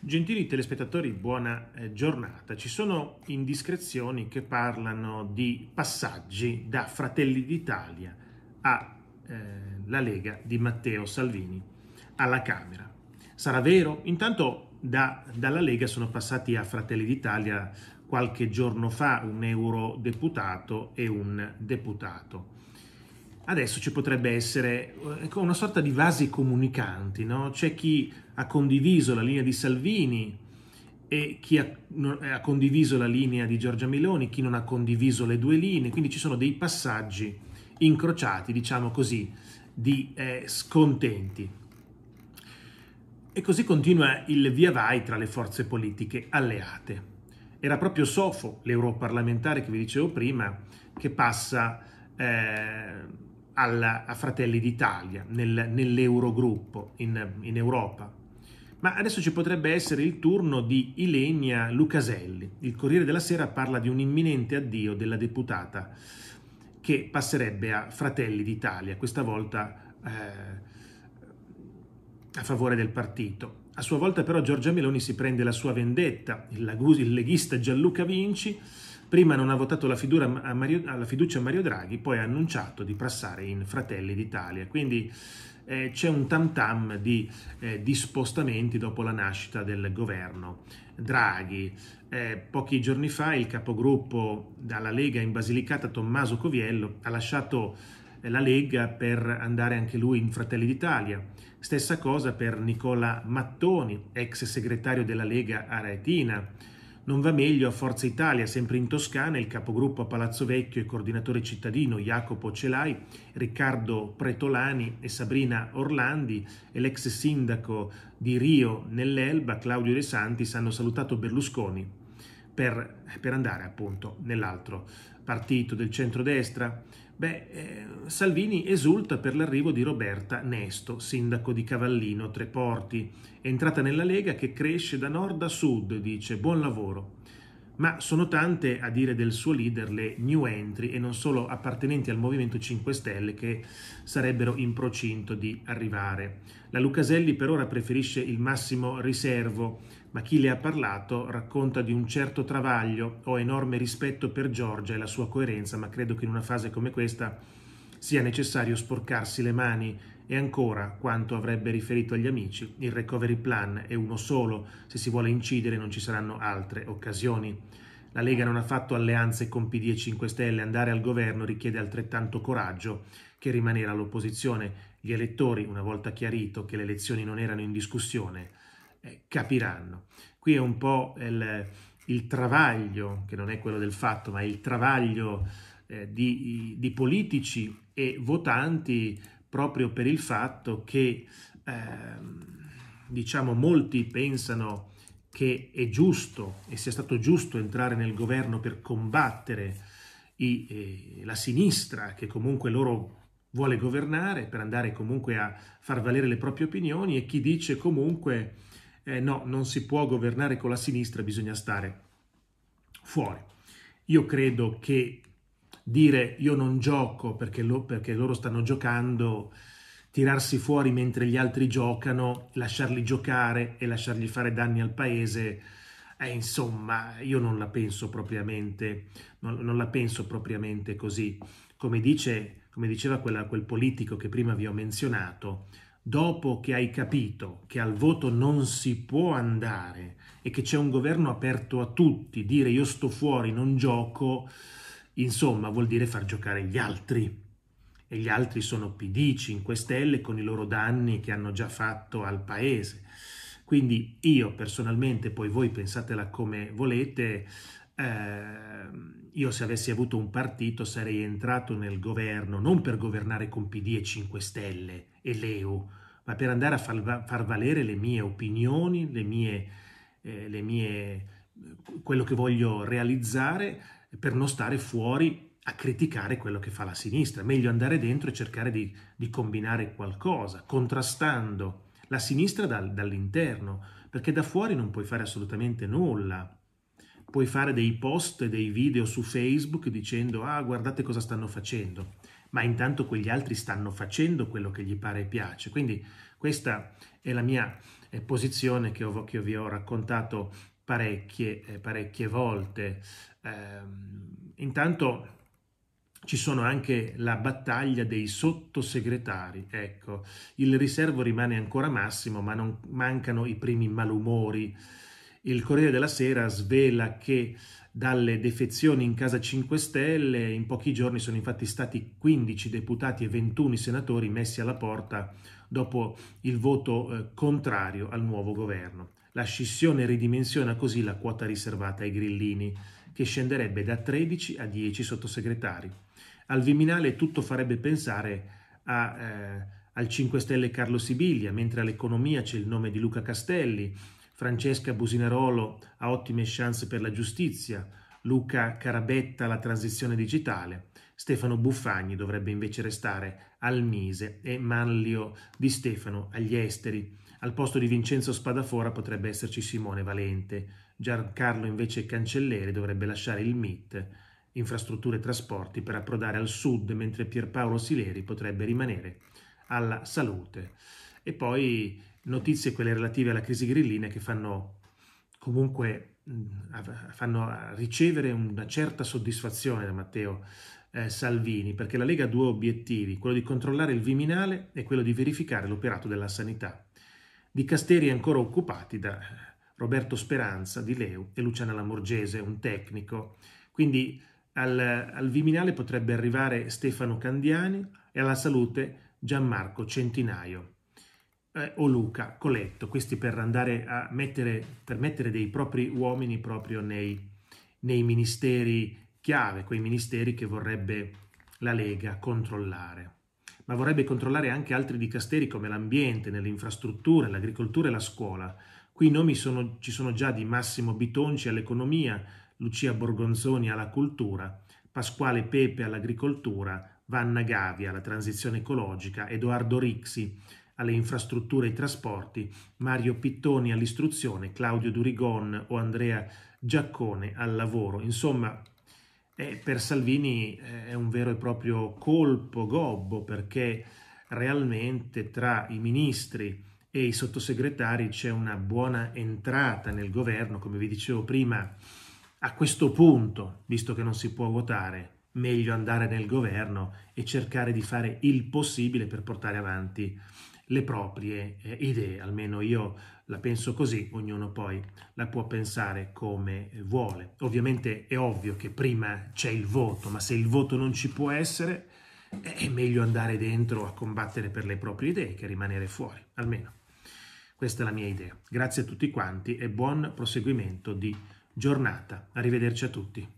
Gentili telespettatori, buona eh, giornata. Ci sono indiscrezioni che parlano di passaggi da Fratelli d'Italia alla eh, Lega di Matteo Salvini alla Camera. Sarà vero? Intanto da, dalla Lega sono passati a Fratelli d'Italia qualche giorno fa un eurodeputato e un deputato adesso ci potrebbe essere eh, una sorta di vasi comunicanti, no? c'è chi ha condiviso la linea di Salvini e chi ha, eh, ha condiviso la linea di Giorgia Meloni, chi non ha condiviso le due linee, quindi ci sono dei passaggi incrociati, diciamo così, di eh, scontenti. E così continua il via vai tra le forze politiche alleate. Era proprio Sofo, l'europarlamentare che vi dicevo prima, che passa eh, alla, a Fratelli d'Italia, nel, nell'Eurogruppo in, in, Europa. Ma adesso ci potrebbe essere il turno di Ilenia Lucaselli. Il Corriere della Sera parla di un imminente addio della deputata che passerebbe a Fratelli d'Italia, questa volta eh, a favore del partito. A sua volta però Giorgia Meloni si prende la sua vendetta, il, il leghista Gianluca Vinci Prima non ha votato la Mario, alla fiducia a Mario Draghi, poi ha annunciato di passare in Fratelli d'Italia. Quindi eh, c'è un tam tam di, eh, di, spostamenti dopo la nascita del governo Draghi. Eh, pochi giorni fa il capogruppo dalla Lega in Basilicata, Tommaso Coviello, ha lasciato eh, la Lega per andare anche lui in Fratelli d'Italia. Stessa cosa per Nicola Mattoni, ex segretario della Lega Aretina. Retina non va meglio a Forza Italia, sempre in Toscana, il capogruppo a Palazzo Vecchio e coordinatore cittadino Jacopo Celai, Riccardo Pretolani e Sabrina Orlandi e l'ex sindaco di Rio nell'Elba Claudio De Santis hanno salutato Berlusconi per, per andare appunto nell'altro partito del centrodestra? Beh, eh, Salvini esulta per l'arrivo di Roberta Nesto, sindaco di Cavallino Treporti, entrata nella Lega che cresce da nord a sud, dice buon lavoro ma sono tante a dire del suo leader le new entry e non solo appartenenti al Movimento 5 Stelle che sarebbero in procinto di arrivare. La Lucaselli per ora preferisce il massimo riservo, ma chi le ha parlato racconta di un certo travaglio. Ho enorme rispetto per Giorgia e la sua coerenza, ma credo che in una fase come questa sia necessario sporcarsi le mani e ancora, quanto avrebbe riferito agli amici, il recovery plan è uno solo, se si vuole incidere non ci saranno altre occasioni. La Lega non ha fatto alleanze con PD e 5 Stelle, andare al governo richiede altrettanto coraggio che rimanere all'opposizione. Gli elettori, una volta chiarito che le elezioni non erano in discussione, eh, capiranno. Qui è un po' il, il, travaglio, che non è quello del fatto, ma il travaglio eh, di, di politici e votanti proprio per il fatto che ehm, diciamo molti pensano che è giusto e sia stato giusto entrare nel governo per combattere i, eh, la sinistra che comunque loro vuole governare per andare comunque a far valere le proprie opinioni e chi dice comunque eh, no, non si può governare con la sinistra, bisogna stare fuori. Io credo che dire io non gioco perché, lo, perché loro stanno giocando, tirarsi fuori mentre gli altri giocano, lasciarli giocare e lasciargli fare danni al paese, eh, insomma, io non la penso propriamente, non, non la penso propriamente così. Come, dice, come diceva quella, quel politico che prima vi ho menzionato, dopo che hai capito che al voto non si può andare e che c'è un governo aperto a tutti, dire io sto fuori, non gioco, Insomma, vuol dire far giocare gli altri. E gli altri sono PD, 5 Stelle, con i loro danni che hanno già fatto al paese. Quindi io personalmente, poi voi pensatela come volete, eh, io se avessi avuto un partito sarei entrato nel governo non per governare con PD e 5 Stelle e Leo, ma per andare a far, far valere le mie opinioni, le mie, eh, le mie, quello che voglio realizzare per non stare fuori a criticare quello che fa la sinistra. Meglio andare dentro e cercare di, di combinare qualcosa, contrastando la sinistra dal, dall'interno, perché da fuori non puoi fare assolutamente nulla. Puoi fare dei post e dei video su Facebook dicendo ah guardate cosa stanno facendo, ma intanto quegli altri stanno facendo quello che gli pare e piace. Quindi questa è la mia eh, posizione che, ho, che vi ho raccontato parecchie, eh, parecchie volte. Ehm, intanto ci sono anche la battaglia dei sottosegretari, ecco, il riservo rimane ancora massimo ma non mancano i primi malumori. Il Corriere della Sera svela che dalle defezioni in Casa 5 Stelle in pochi giorni sono infatti stati 15 deputati e 21 senatori messi alla porta dopo il voto eh, contrario al nuovo governo. La scissione ridimensiona così la quota riservata ai grillini, che scenderebbe da 13 a 10 sottosegretari. Al Viminale tutto farebbe pensare a, eh, al 5 Stelle Carlo Sibiglia, mentre all'economia c'è il nome di Luca Castelli, Francesca Businarolo ha ottime chance per la giustizia, Luca Carabetta la transizione digitale, Stefano Buffagni dovrebbe invece restare al Mise e Manlio di Stefano agli esteri. Al posto di Vincenzo Spadafora potrebbe esserci Simone Valente. Giancarlo invece Cancelleri dovrebbe lasciare il MIT, infrastrutture e trasporti, per approdare al sud, mentre Pierpaolo Sileri potrebbe rimanere alla salute. E poi notizie quelle relative alla crisi grillina che fanno comunque fanno ricevere una certa soddisfazione da Matteo eh, Salvini, perché la Lega ha due obiettivi, quello di controllare il Viminale e quello di verificare l'operato della sanità di Casteri ancora occupati da eh, Roberto Speranza di Leu e Luciana Lamorgese, un tecnico. Quindi al, al Viminale potrebbe arrivare Stefano Candiani e alla salute Gianmarco Centinaio eh, o Luca Coletto, questi per andare a mettere, per mettere dei propri uomini proprio nei, nei ministeri chiave, quei ministeri che vorrebbe la Lega controllare ma vorrebbe controllare anche altri dicasteri come l'ambiente, nelle infrastrutture, l'agricoltura e la scuola. Qui i nomi sono, ci sono già di Massimo Bitonci all'economia, Lucia Borgonzoni alla cultura, Pasquale Pepe all'agricoltura, Vanna Gavi alla transizione ecologica, Edoardo Rixi alle infrastrutture e ai trasporti, Mario Pittoni all'istruzione, Claudio Durigon o Andrea Giaccone al lavoro. Insomma, eh, per Salvini eh, è un vero e proprio colpo gobbo perché realmente tra i ministri e i sottosegretari c'è una buona entrata nel governo, come vi dicevo prima, a questo punto, visto che non si può votare, meglio andare nel governo e cercare di fare il possibile per portare avanti le proprie eh, idee, almeno io la penso così, ognuno poi la può pensare come vuole. Ovviamente è ovvio che prima c'è il voto, ma se il voto non ci può essere, eh, è meglio andare dentro a combattere per le proprie idee che rimanere fuori, almeno. Questa è la mia idea. Grazie a tutti quanti e buon proseguimento di giornata. Arrivederci a tutti.